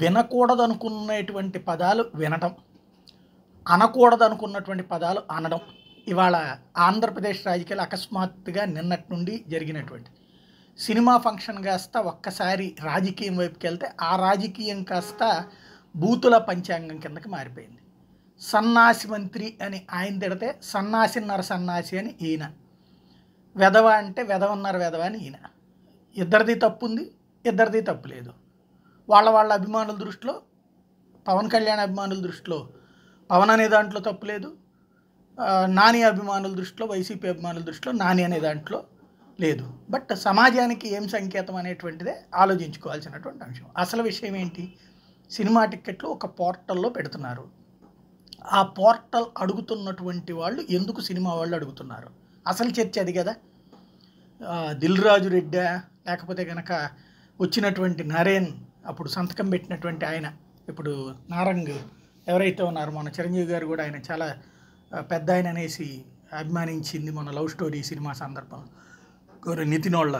వినకూడదనుకునేటువంటి పదాలు వినటం అనకూడదనుకున్నటువంటి పదాలు అనడం ఇవాళ ఆంధ్రప్రదేశ్ రాజకీయాలు అకస్మాత్తుగా నిన్నటి నుండి జరిగినటువంటి సినిమా ఫంక్షన్ కాస్త ఒక్కసారి రాజకీయం వైపుకి వెళ్తే ఆ రాజకీయం కాస్త బూతుల పంచాంగం కిందకి మారిపోయింది సన్నాసి మంత్రి అని ఆయన తిడితే సన్నాసి నర సన్నాసి అని ఈయన వెధవ అంటే వెధవన్నర వెధవ అని ఈయన ఇద్దరిది తప్పు ఉంది ఇద్దరిది తప్పు లేదు వాళ్ళ వాళ్ళ అభిమానుల దృష్టిలో పవన్ కళ్యాణ్ అభిమానుల దృష్టిలో పవన్ అనే దాంట్లో తప్పులేదు నాని అభిమానుల దృష్టిలో వైసీపీ అభిమానుల దృష్టిలో నాని అనే దాంట్లో లేదు బట్ సమాజానికి ఏం సంకేతం అనేటువంటిదే ఆలోచించుకోవాల్సినటువంటి అంశం అసలు విషయం ఏంటి సినిమా టిక్కెట్లు ఒక పోర్టల్లో పెడుతున్నారు ఆ పోర్టల్ అడుగుతున్నటువంటి వాళ్ళు ఎందుకు సినిమా వాళ్ళు అడుగుతున్నారు అసలు చర్చ అది కదా దిల్ రాజు రెడ్డా లేకపోతే కనుక వచ్చినటువంటి నరేన్ అప్పుడు సంతకం పెట్టినటువంటి ఆయన ఇప్పుడు నారంగ్ ఎవరైతే ఉన్నారో మన చిరంజీవి గారు కూడా ఆయన చాలా పెద్ద ఆయన అనేసి అభిమానించింది మన లవ్ స్టోరీ సినిమా సందర్భంలో నితిన్ వాళ్ళ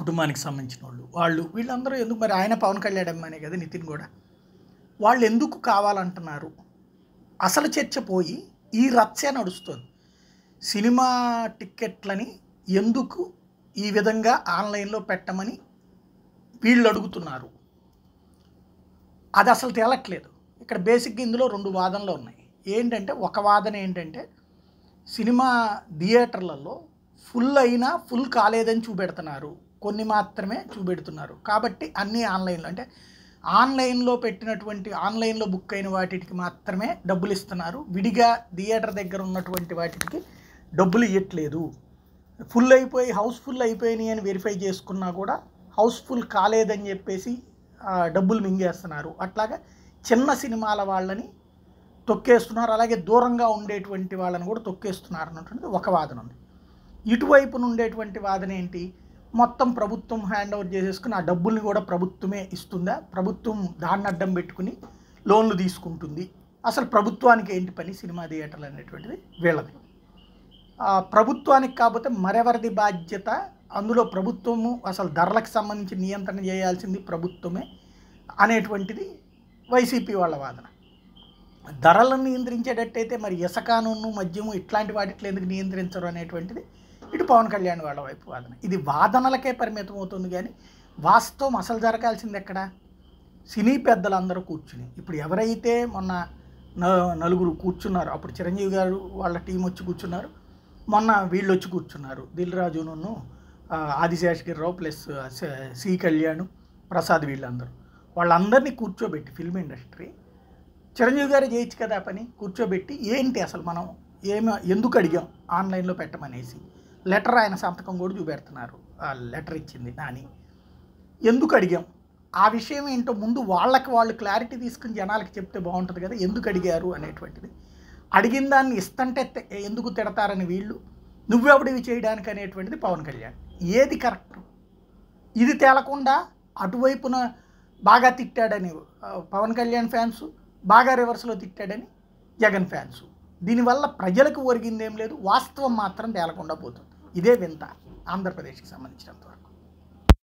కుటుంబానికి సంబంధించిన వాళ్ళు వాళ్ళు వీళ్ళందరూ ఎందుకు మరి ఆయన పవన్ కళ్యాణ్ అమ్మానే కదా నితిన్ కూడా వాళ్ళు ఎందుకు కావాలంటున్నారు అసలు చర్చ పోయి ఈ రచ్చే నడుస్తుంది సినిమా టిక్కెట్లని ఎందుకు ఈ విధంగా ఆన్లైన్లో పెట్టమని వీళ్ళు అడుగుతున్నారు అది అసలు తేలట్లేదు ఇక్కడ బేసిక్గా ఇందులో రెండు వాదనలు ఉన్నాయి ఏంటంటే ఒక వాదన ఏంటంటే సినిమా థియేటర్లలో ఫుల్ అయినా ఫుల్ కాలేదని చూపెడుతున్నారు కొన్ని మాత్రమే చూపెడుతున్నారు కాబట్టి అన్నీ ఆన్లైన్లో అంటే ఆన్లైన్లో పెట్టినటువంటి ఆన్లైన్లో బుక్ అయిన వాటికి మాత్రమే డబ్బులు ఇస్తున్నారు విడిగా థియేటర్ దగ్గర ఉన్నటువంటి వాటికి డబ్బులు ఇవ్వట్లేదు ఫుల్ అయిపోయి హౌస్ఫుల్ అయిపోయినాయి అని వెరిఫై చేసుకున్నా కూడా హౌస్ఫుల్ కాలేదని చెప్పేసి డబ్బులు మింగేస్తున్నారు అట్లాగా చిన్న సినిమాల వాళ్ళని తొక్కేస్తున్నారు అలాగే దూరంగా ఉండేటువంటి వాళ్ళని కూడా తొక్కేస్తున్నారు అన్నటువంటిది ఒక వాదన ఉంది ఇటువైపు ఉండేటువంటి వాదన ఏంటి మొత్తం ప్రభుత్వం హ్యాండ్ ఓవర్ చేసేసుకుని ఆ డబ్బుల్ని కూడా ప్రభుత్వమే ఇస్తుందా ప్రభుత్వం దాన్ని అడ్డం పెట్టుకుని లోన్లు తీసుకుంటుంది అసలు ప్రభుత్వానికి ఏంటి పని సినిమా థియేటర్లు అనేటువంటిది వీళ్ళది ప్రభుత్వానికి కాకపోతే మరెవరిది బాధ్యత అందులో ప్రభుత్వము అసలు ధరలకు సంబంధించి నియంత్రణ చేయాల్సింది ప్రభుత్వమే అనేటువంటిది వైసీపీ వాళ్ళ వాదన ధరలను నియంత్రించేటట్టయితే మరి ఇసకాను మద్యము ఇట్లాంటి వాటిట్లు ఎందుకు నియంత్రించరు అనేటువంటిది ఇటు పవన్ కళ్యాణ్ వాళ్ళ వైపు వాదన ఇది వాదనలకే పరిమితం అవుతుంది కానీ వాస్తవం అసలు జరగాల్సింది ఎక్కడ సినీ పెద్దలందరూ కూర్చుని ఇప్పుడు ఎవరైతే మొన్న నలుగురు కూర్చున్నారు అప్పుడు చిరంజీవి గారు వాళ్ళ టీం వచ్చి కూర్చున్నారు మొన్న వీళ్ళు వచ్చి కూర్చున్నారు దిల్ రాజును రావు ప్లస్ సి కళ్యాణ్ ప్రసాద్ వీళ్ళందరూ వాళ్ళందరినీ కూర్చోబెట్టి ఫిల్మ్ ఇండస్ట్రీ చిరంజీవి గారు చేయొచ్చు కదా పని కూర్చోబెట్టి ఏంటి అసలు మనం ఏమి ఎందుకు అడిగాం ఆన్లైన్లో పెట్టమనేసి లెటర్ ఆయన సంతకం కూడా చూపెడుతున్నారు ఆ లెటర్ ఇచ్చింది నాని ఎందుకు అడిగాం ఆ విషయం ఏంటో ముందు వాళ్ళకి వాళ్ళు క్లారిటీ తీసుకుని జనాలకి చెప్తే బాగుంటుంది కదా ఎందుకు అడిగారు అనేటువంటిది అడిగిన దాన్ని ఇస్తంటే ఎందుకు తిడతారని వీళ్ళు నువ్వెవడివి చేయడానికి అనేటువంటిది పవన్ కళ్యాణ్ ఏది కరెక్ట్ ఇది తేలకుండా అటువైపున బాగా తిట్టాడని పవన్ కళ్యాణ్ ఫ్యాన్స్ బాగా రివర్స్లో తిట్టాడని జగన్ ఫ్యాన్స్ దీనివల్ల ప్రజలకు ఒరిగిందేం లేదు వాస్తవం మాత్రం తేలకుండా పోతుంది ఇదే వింత ఆంధ్రప్రదేశ్కి సంబంధించినంత వరకు